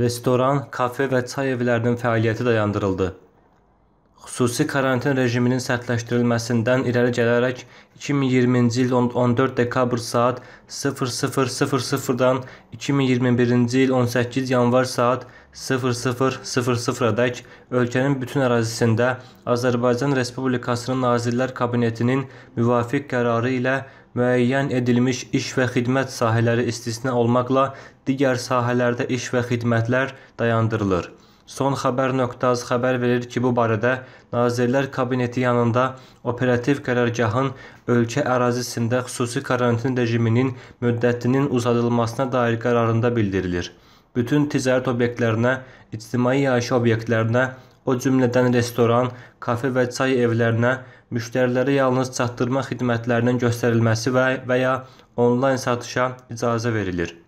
restoran, kafe və çay evlərinin fəaliyyəti dayandırıldı. Xüsusi karantin rejiminin sərtləşdirilməsindən irəli gələrək 2020-ci il 14 dekabr saat 00:00-dan 2021-ci il 18 yanvar saat 00:00-dək ölkənin bütün ərazisində Azərbaycan Respublikasının Nazirlər Kabinetinin müvafiq qərarı ilə müəyyən edilmiş iş və xidmət sahələri istisna olmaqla digər sahələrdə iş və xidmətlər dayandırılır. Son xəbər nöqtəz xəbər verir ki, bu barədə Nazirlər Kabineti yanında operativ qərargahın ölkə ərazisində xüsusi karantin rejiminin müddətinin uzadılmasına dair qərarında bildirilir. Bütün ticarət obyektlərinə, ictimai yaşayış obyektlərinə o cümlədən restoran, kafe və çay evlərinə müştərilərə yalnız çatdırma xidmətlərinin göstərilməsi və və ya onlayn satışa icazə verilir.